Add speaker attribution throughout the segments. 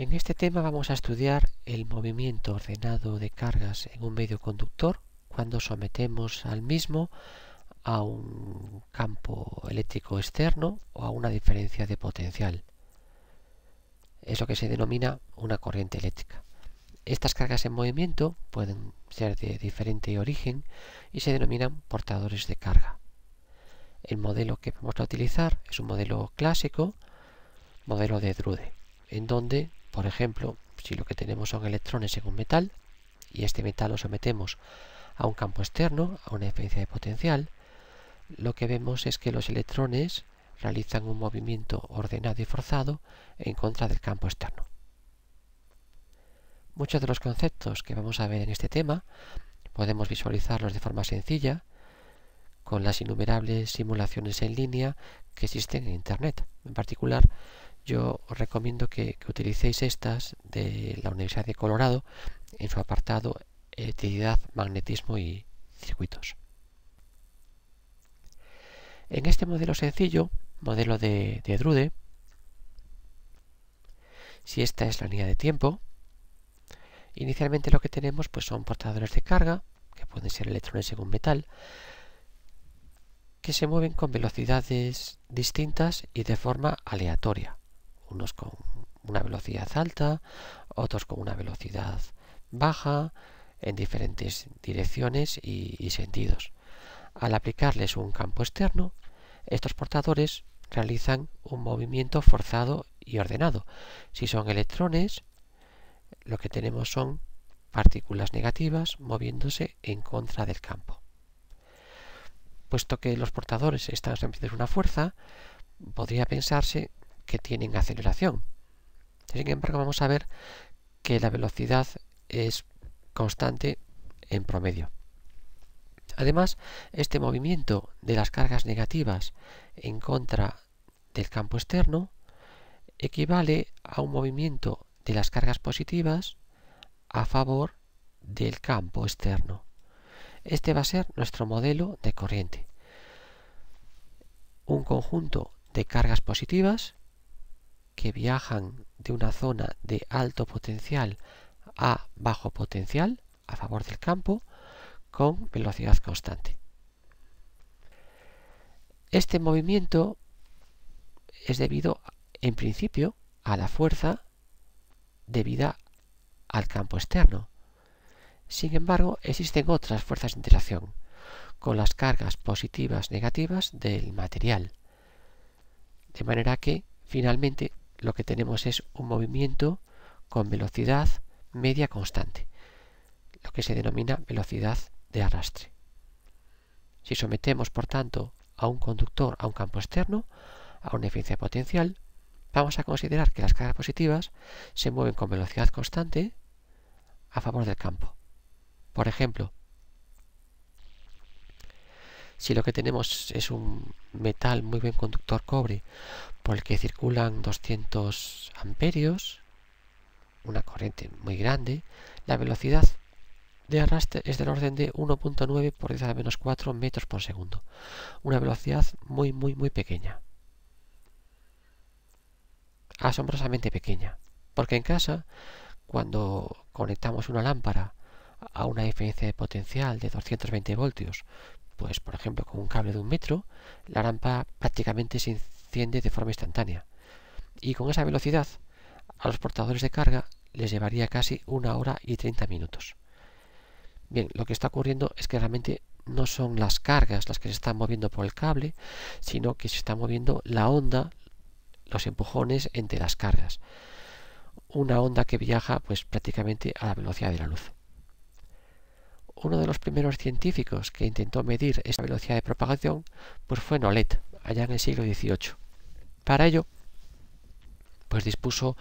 Speaker 1: En este tema vamos a estudiar el movimiento ordenado de cargas en un medio conductor cuando sometemos al mismo a un campo eléctrico externo o a una diferencia de potencial. Es lo que se denomina una corriente eléctrica. Estas cargas en movimiento pueden ser de diferente origen y se denominan portadores de carga. El modelo que vamos a utilizar es un modelo clásico, modelo de Drude, en donde por ejemplo, si lo que tenemos son electrones en un metal y este metal lo sometemos a un campo externo, a una diferencia de potencial, lo que vemos es que los electrones realizan un movimiento ordenado y forzado en contra del campo externo. Muchos de los conceptos que vamos a ver en este tema podemos visualizarlos de forma sencilla con las innumerables simulaciones en línea que existen en Internet, en particular yo os recomiendo que, utilicéis estas de la Universidad de Colorado en su apartado electricidad, magnetismo y circuitos. En este modelo sencillo, modelo de, Drude, si esta es la línea de tiempo, inicialmente lo que tenemos pues, son portadores de carga, que pueden ser electrones en un metal, que se mueven con velocidades distintas y de forma aleatoria unos con una velocidad alta, otros con una velocidad baja, en diferentes direcciones y, sentidos. Al aplicarles un campo externo, estos portadores realizan un movimiento forzado y ordenado. Si son electrones, lo que tenemos son partículas negativas moviéndose en contra del campo. Puesto que los portadores están sometidos a una fuerza, podría pensarse que tienen aceleración. Sin embargo, vamos a ver que la velocidad es constante en promedio. Además, este movimiento de las cargas negativas en contra del campo externo equivale a un movimiento de las cargas positivas a favor del campo externo. Este va a ser nuestro modelo de corriente. Un conjunto de cargas positivas que viajan de una zona de alto potencial a bajo potencial a favor del campo con velocidad constante. Este movimiento es debido en principio a la fuerza debida al campo externo. Sin embargo, existen otras fuerzas de interacción con las cargas positivas negativas del material. De manera que, finalmente, lo que tenemos es un movimiento con velocidad media constante, lo que se denomina velocidad de arrastre. Si sometemos, por tanto, a un conductor a un campo externo, a una eficiencia potencial, vamos a considerar que las cargas positivas se mueven con velocidad constante a favor del campo. Por ejemplo, si lo que tenemos es un metal muy buen conductor cobre por el que circulan 200 amperios, una corriente muy grande, la velocidad de arrastre es del orden de 1.9 por 10 a la menos 4 metros por segundo. Una velocidad muy, muy, muy pequeña. Asombrosamente pequeña. Porque en casa, cuando conectamos una lámpara a una diferencia de potencial de 220 voltios, pues por ejemplo con un cable de un metro, la lámpara prácticamente se de forma instantánea. Y con esa velocidad, a los portadores de carga les llevaría casi una hora y 30 minutos. Bien, lo que está ocurriendo es que realmente no son las cargas las que se están moviendo por el cable, sino que se está moviendo la onda, los empujones entre las cargas. Una onda que viaja pues prácticamente a la velocidad de la luz. Uno de los primeros científicos que intentó medir esta velocidad de propagación pues fue Nolet, allá en el siglo XVIII. Para ello, pues dispuso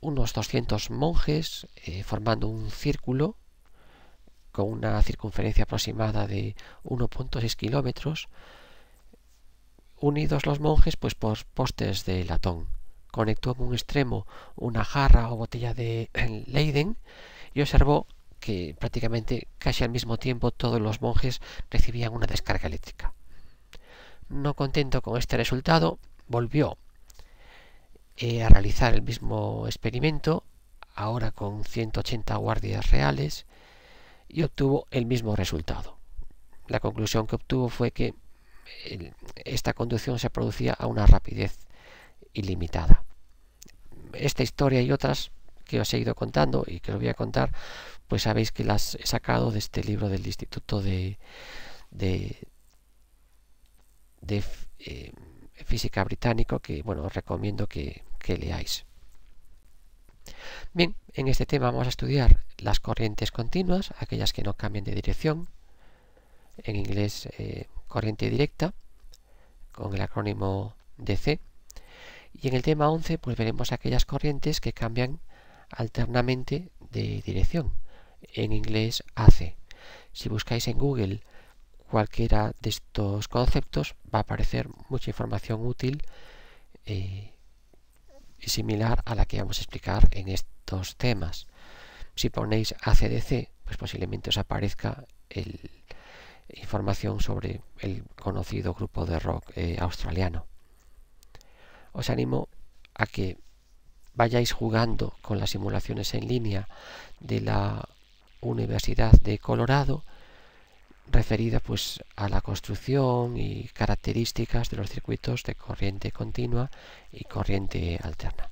Speaker 1: unos 200 monjes eh, formando un círculo con una circunferencia aproximada de 1.6 kilómetros, unidos los monjes pues por postes de latón. Conectó en un extremo una jarra o botella de eh, Leiden y observó que prácticamente casi al mismo tiempo todos los monjes recibían una descarga eléctrica. No contento con este resultado, volvió eh, a realizar el mismo experimento, ahora con 180 guardias reales, y obtuvo el mismo resultado. La conclusión que obtuvo fue que esta conducción se producía a una rapidez ilimitada. Esta historia y otras que os he ido contando y que os voy a contar, pues sabéis que las he sacado de este libro del Instituto de, de, eh, física británico que bueno os recomiendo que, leáis. Bien, en este tema vamos a estudiar las corrientes continuas, aquellas que no cambian de dirección, en inglés eh, corriente directa, con el acrónimo DC. Y en el tema 11 pues veremos aquellas corrientes que cambian alternamente de dirección, en inglés AC. Si buscáis en Google cualquiera de estos conceptos va a aparecer mucha información útil eh, y similar a la que vamos a explicar en estos temas. Si ponéis ACDC, pues posiblemente os aparezca el, información sobre el conocido grupo de rock eh, australiano. Os animo a que vayáis jugando con las simulaciones en línea de la Universidad de Colorado referida pues a la construcción y características de los circuitos de corriente continua y corriente alterna.